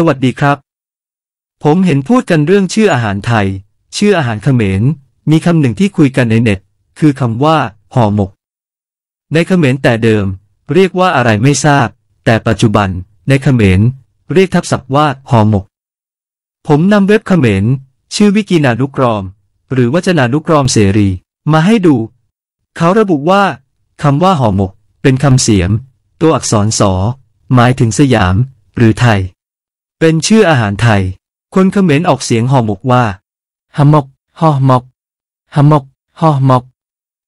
สวัสดีครับ ผมเห็นพูดกันเรื่องชื่ออาหารไทย ชื่ออาหารเขมร มีคำหนึ่งที่คุยกันในเน็ต คือคำว่า ห่อหมก ในเขมรแต่เดิม เรียกว่าอะไรไม่ทราบ แต่ปัจจุบันในเขมรเรียกทับศัพท์ว่าห่อหมก ผมนำเว็บเขมรชื่อวิกินานุกรมหรือวัจนานุกรมเสรี มาให้ดู เขาระบุว่าคำว่าห่อหมก เป็นคำเสียม ตัวอักษรสอหมายถึงสยาม หรือไทยเป็นชื่ออาหารไทย คนเขมรออกเสียงหอหมกว่าหมกหอหมกหมกหอหมก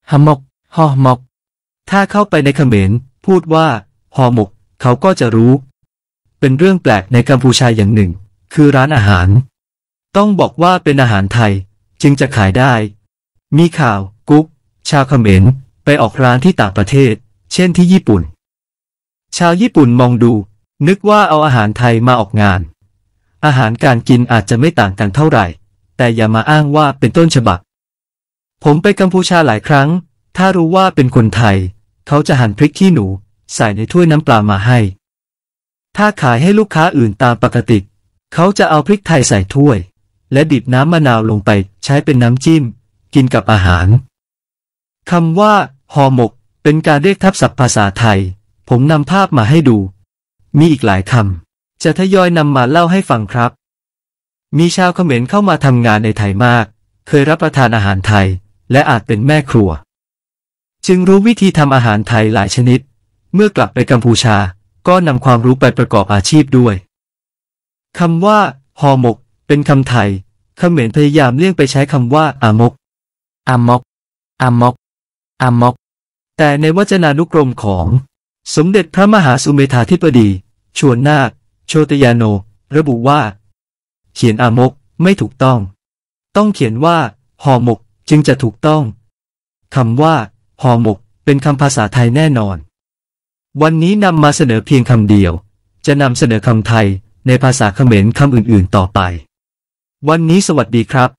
หมกหอหมกถ้าเข้าไปในเขมรพูดว่าหอหมกเขาก็จะรู้ เป็นเรื่องแปลกในกัมพูชาอย่างหนึ่ง คือร้านอาหาร ต้องบอกว่าเป็นอาหารไทย จึงจะขายได้ มีข่าวกุ๊กชาวเขมรไปออกร้านที่ต่างประเทศ เช่นที่ญี่ปุ่น ชาวญี่ปุ่นมองดูนึกว่าเอาอาหารไทยมาออกงาน อาหารการกินอาจจะไม่ต่างกันเท่าไหร่ แต่อย่ามาอ้างว่าเป็นต้นฉบับ ผมไปกัมพูชาหลายครั้ง ถ้ารู้ว่าเป็นคนไทย เขาจะหั่นพริกขี้หนูใส่ในถ้วยน้ำปลามาให้ ถ้าขายให้ลูกค้าอื่นตามปกติ เขาจะเอาพริกไทยใส่ถ้วย และดิบน้ำมะนาวลงไปใช้เป็นน้ำจิ้ม กินกับอาหารคำว่าห่อหมก เป็นการเรียกทับศัพท์ภาษาไทย ผมนำภาพมาให้ดูมีอีกหลายคำจะทยอยนำมาเล่าให้ฟังครับ มีชาวเขมรเข้ามาทำงานในไทยมาก เคยรับประทานอาหารไทย และอาจเป็นแม่ครัว จึงรู้วิธีทำอาหารไทยหลายชนิด เมื่อกลับไปกัมพูชาก็นำความรู้ไปประกอบอาชีพด้วยคำว่าหอมกเป็นคำไทยเขมรพยายามเลี่ยงไปใช้คำว่าอามก อามก อามก อามก แต่ในวจนานุกรมของสมเด็จพระมหาสุเมธาธิปดี ชวนนาค โชตยานโน ระบุว่า เขียนอามกไม่ถูกต้อง ต้องเขียนว่าห่อหมกจึงจะถูกต้อง คำว่าห่อหมกเป็นคำภาษาไทยแน่นอน วันนี้นำมาเสนอเพียงคำเดียว จะนำเสนอคำไทยในภาษาเขมรคำอื่นๆต่อไป วันนี้สวัสดีครับ